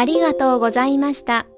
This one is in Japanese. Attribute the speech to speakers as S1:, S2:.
S1: ありがとうございました。